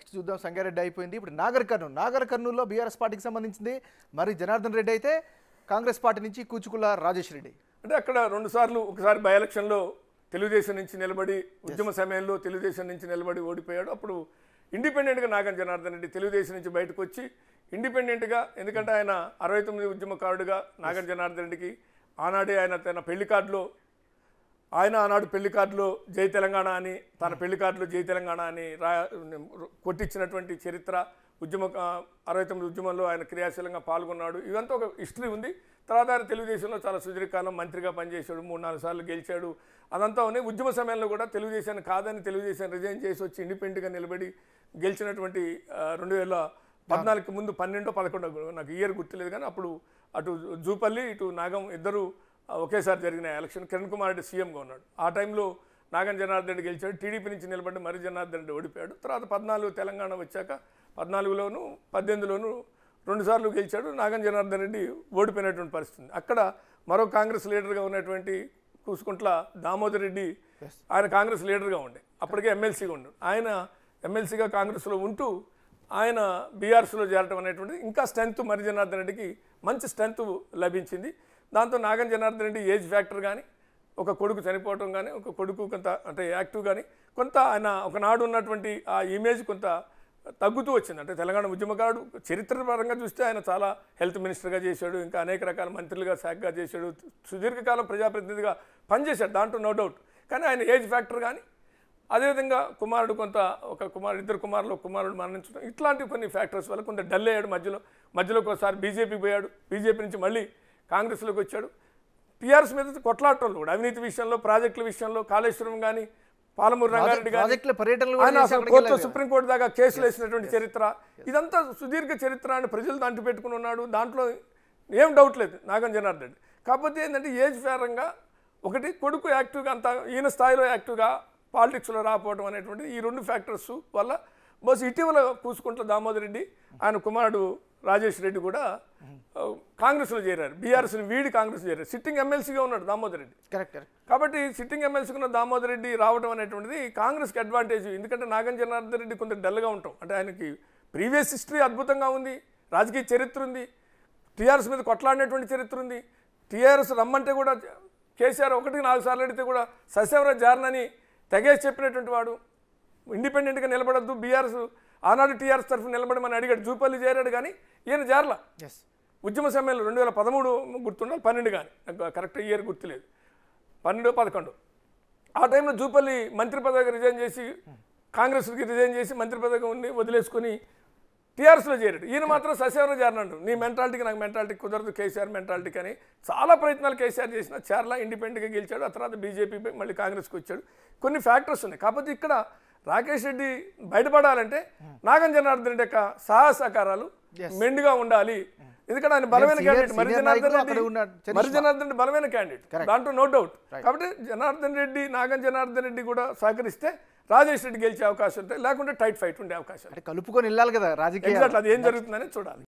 next చూద్దాం సంగారెడ్డి అయిపోయింది ఇప్పుడు నాగర్ కర్నూలు నాగర్ కర్నూలులో బీఆర్ఎస్ పార్టీకి సంబంధించింది మరి జనార్దన్ రెడ్డి అయితే కాంగ్రెస్ పార్టీ నుంచి కూచుకుల రాజేష్ రెడ్డి అంటే అక్కడ రెండుసార్లు ఒకసారి బై ఎలక్షన్లో తెలుగుదేశం నుంచి నిలబడి ఉద్యమ సమయంలో తెలుగుదేశం నుంచి నిలబడి ఓడిపోయాడు అప్పుడు ఇండిపెండెంట్గా నాగన్ జనార్దన్ రెడ్డి తెలుగుదేశం నుంచి బయటకు వచ్చి ఇండిపెండెంట్గా ఎందుకంటే ఆయన అరవై తొమ్మిది ఉద్యమకారుడుగా నాగర్ జనార్దన్ రెడ్డికి ఆనాడే ఆయన తన పెళ్లి కార్డులో ఆయన ఆనాడు పెళ్లి కార్డులు జై తెలంగాణ అని తన పెళ్లి కార్డులు జై తెలంగాణ అని రా కొట్టించినటువంటి చరిత్ర ఉద్యమ అరవై తొమ్మిది ఉద్యమంలో ఆయన క్రియాశీలంగా పాల్గొన్నాడు ఇదంతా ఒక హిస్టరీ ఉంది తర్వాత ఆయన తెలుగుదేశంలో చాలా సుదీర్ఘకాలం మంత్రిగా పనిచేశాడు మూడు నాలుగు సార్లు గెలిచాడు అదంతా ఉన్నాయి ఉద్యమ సమయంలో కూడా తెలుగుదేశాన్ని కాదని తెలుగుదేశాన్ని రిజైన్ చేసి వచ్చి ఇండిపెండెంట్గా నిలబడి గెలిచినటువంటి రెండు వేల పద్నాలుగుకి ముందు పన్నెండో పదకొండో నాకు ఇయర్ గుర్తులేదు కానీ అప్పుడు అటు జూపల్లి ఇటు నాగం ఇద్దరు ఒకేసారి జరిగిన ఎలక్షన్ కిరణ్ కుమార్ రెడ్డి సీఎంగా ఉన్నాడు ఆ టైంలో నాగన్ జనార్దన్ రెడ్డి గెలిచాడు టీడీపీ నుంచి నిలబడి మరి జనార్దన్ రెడ్డి ఓడిపోయాడు తర్వాత పద్నాలుగు తెలంగాణ వచ్చాక పద్నాలుగులోను పద్దెనిమిదిలోను రెండుసార్లు గెలిచాడు నాగన్ జనార్దన్ రెడ్డి ఓడిపోయినటువంటి పరిస్థితి అక్కడ మరో కాంగ్రెస్ లీడర్గా ఉన్నటువంటి కూసుకుంట్ల దామోదర్ రెడ్డి ఆయన కాంగ్రెస్ లీడర్గా ఉండే అప్పటికే ఎమ్మెల్సీగా ఉండు ఆయన ఎమ్మెల్సీగా కాంగ్రెస్లో ఉంటూ ఆయన బీఆర్సీలో చేరటం అనేటువంటిది ఇంకా స్ట్రెంత్ మరి జనార్దన్ రెడ్డికి మంచి స్ట్రెంత్ లభించింది దాంతో నాగన్ జనార్దన్ రెడ్డి ఏజ్ ఫ్యాక్టర్ కానీ ఒక కొడుకు చనిపోవటం కానీ ఒక కొడుకు కొంత అంటే యాక్టివ్ కానీ కొంత ఆయన ఒకనాడు ఉన్నటువంటి ఆ ఇమేజ్ కొంత తగ్గుతూ వచ్చింది అంటే తెలంగాణ ఉద్యమకారుడు చరిత్రపరంగా చూస్తే ఆయన చాలా హెల్త్ మినిస్టర్గా చేశాడు ఇంకా అనేక రకాల మంత్రులుగా శాఖగా చేశాడు సుదీర్ఘకాలం ప్రజాప్రతినిధిగా పనిచేశాడు దాంట్లో నో డౌట్ కానీ ఆయన ఏజ్ ఫ్యాక్టర్ కానీ అదేవిధంగా కుమారుడు కొంత ఒక కుమారుడు ఇద్దరు కుమారులు కుమారుడు మరణించడం ఇట్లాంటి కొన్ని ఫ్యాక్టర్స్ వల్ల కొంత డల్ అయ్యాడు మధ్యలో మధ్యలో ఒకసారి బీజేపీ పోయాడు బీజేపీ నుంచి మళ్ళీ కాంగ్రెస్లోకి వచ్చాడు టీఆర్ఎస్ మీద కొట్లాడటం కూడా అవినీతి విషయంలో ప్రాజెక్టుల విషయంలో కాళేశ్వరం కానీ పాలమూరు రంగారెడ్డి గారు కోర్టు సుప్రీంకోర్టు దాకా కేసులు వేసినటువంటి చరిత్ర ఇదంతా సుదీర్ఘ చరిత్ర అని ప్రజలు దాంట్లో పెట్టుకుని ఉన్నాడు దాంట్లో ఏం డౌట్ లేదు నాగం జనార్దన్ కాకపోతే ఏంటంటే ఏజ్ ఫేరంగా ఒకటి కొడుకు యాక్టివ్గా అంత ఈయన స్థాయిలో యాక్టివ్గా పాలిటిక్స్లో రాకపోవడం అనేటువంటిది ఈ రెండు ఫ్యాక్టర్స్ వల్ల బస్ ఇటీవల చూసుకుంటే దామోదర్ రెడ్డి ఆయన కుమారుడు రాజేష్ రెడ్డి కూడా కాంగ్రెస్లో చేరారు బీఆర్ఎస్ని వీడి కాంగ్రెస్ చేరారు సిట్టింగ్ ఎమ్మెల్సీగా ఉన్నాడు దామోదర్ రెడ్డి కరెక్ట్ కాబట్టి సిట్టింగ్ ఎమ్మెల్సీగా ఉన్న దామోదర్ రెడ్డి రావడం అనేటువంటిది కాంగ్రెస్కి అడ్వాంటేజ్ ఎందుకంటే నాగన్ జనార్దన్ రెడ్డి కొంత డల్గా ఉంటాం అంటే ఆయనకి ప్రీవియస్ హిస్టరీ అద్భుతంగా ఉంది రాజకీయ చరిత్ర ఉంది టీఆర్ఎస్ మీద కొట్లాడినటువంటి చరిత్ర ఉంది టీఆర్ఎస్ రమ్మంటే కూడా కేసీఆర్ ఒకటికి నాలుగు సార్లు అడిగితే కూడా సస్యవర జారనని తెగేసి చెప్పినటువంటి వాడు ఇండిపెండెంట్గా నిలబడద్దు బీఆర్ఎస్ ఆనాడు టీఆర్ఎస్ తరఫున నిలబడమని అడిగాడు జూపల్లి చేరాడు కానీ ఈయన జారల ఉద్యమ సమయంలో రెండు వేల పదమూడు గుర్తుండాలి పన్నెండు కానీ నాకు కరెక్ట్ ఇయర్ గుర్తులేదు పన్నెండు పదకొండు ఆ టైంలో జూపల్లి మంత్రి పదవికి రిజైన్ చేసి కాంగ్రెస్కి రిజైన్ చేసి మంత్రి పదవిగా ఉండి వదిలేసుకుని టీఆర్ఎస్లో చేరాడు ఈయన మాత్రం ససేవలో చేరినాడు నీ మెంటాలిటీకి నాకు మెంటాలిటీ కుదరదు కేసీఆర్ మెంటాలిటీకి అని చాలా ప్రయత్నాలు కేసీఆర్ చేసిన చేరలా ఇండిపెండెంట్గా గెలిచాడు ఆ తర్వాత బీజేపీ మళ్ళీ కాంగ్రెస్కి వచ్చాడు కొన్ని ఫ్యాక్టర్స్ ఉన్నాయి కాకపోతే ఇక్కడ రాకేష్ రెడ్డి బయటపడాలంటే నాగం జనార్దన్ రెడ్డి యొక్క సహాయ సహకారాలు మెండుగా ఉండాలి ఎందుకంటే ఆయన బలమైన క్యాండిడేట్ మరి జనార్దన్ రెడ్డి మరి జనార్దన్ రెడ్డి బలమైన క్యాండిడేట్ దాంట్లో నో డౌట్ కాబట్టి జనార్దన్ రెడ్డి నాగం జనార్దన్ రెడ్డి కూడా సహకరిస్తే రాజేష్ రెడ్డి గెలిచే అవకాశం ఉంటాయి లేకుంటే టైట్ ఫైట్ ఉండే అవకాశం కలుపుకొని వెళ్ళాలి కదా రాజకీయ అది ఏం జరుగుతుందని చూడాలి